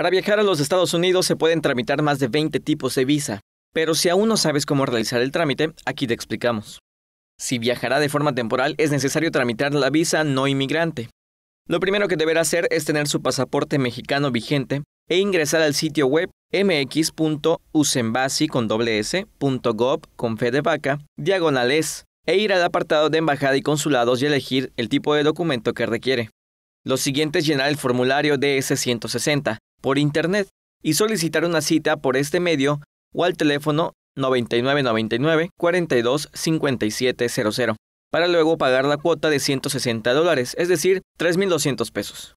Para viajar a los Estados Unidos se pueden tramitar más de 20 tipos de visa, pero si aún no sabes cómo realizar el trámite, aquí te explicamos. Si viajará de forma temporal, es necesario tramitar la visa no inmigrante. Lo primero que deberá hacer es tener su pasaporte mexicano vigente e ingresar al sitio web con vaca diagonales e ir al apartado de embajada y consulados y elegir el tipo de documento que requiere. Lo siguiente es llenar el formulario DS-160, por Internet y solicitar una cita por este medio o al teléfono 9999 425700 para luego pagar la cuota de 160 dólares, es decir, 3.200 pesos.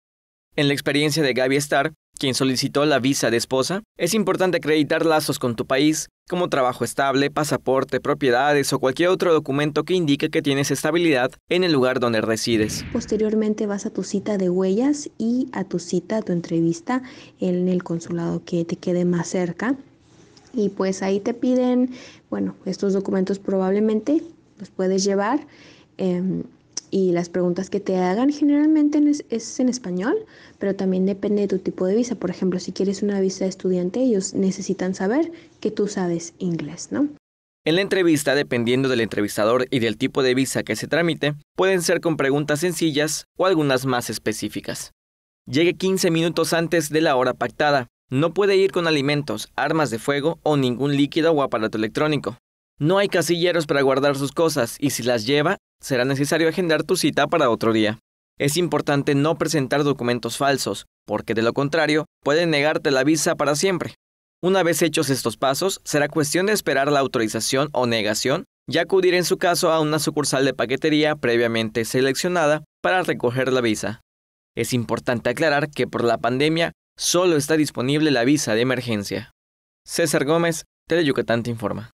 En la experiencia de Gaby Star, quien solicitó la visa de esposa, es importante acreditar lazos con tu país, como trabajo estable, pasaporte, propiedades o cualquier otro documento que indique que tienes estabilidad en el lugar donde resides. Posteriormente vas a tu cita de huellas y a tu cita, a tu entrevista en el consulado que te quede más cerca. Y pues ahí te piden, bueno, estos documentos probablemente los puedes llevar. Eh, y las preguntas que te hagan generalmente es, en español, pero también depende de tu tipo de visa. Por ejemplo, si quieres una visa de estudiante, ellos necesitan saber que tú sabes inglés, ¿no? En la entrevista, dependiendo del entrevistador y del tipo de visa que se tramite, pueden ser con preguntas sencillas o algunas más específicas. Llegue 15 minutos antes de la hora pactada. No puede ir con alimentos, armas de fuego o ningún líquido o aparato electrónico. No hay casilleros para guardar sus cosas y si las lleva, será necesario agendar tu cita para otro día. Es importante no presentar documentos falsos, porque de lo contrario pueden negarte la visa para siempre. Una vez hechos estos pasos, será cuestión de esperar la autorización o negación y acudir en su caso a una sucursal de paquetería previamente seleccionada para recoger la visa. Es importante aclarar que por la pandemia solo está disponible la visa de emergencia. César Gómez, Teleyucatán te informa.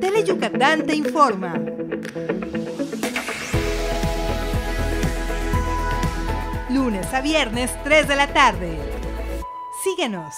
Teleyucatán te informa. lunes a viernes 3 de la tarde. Síguenos.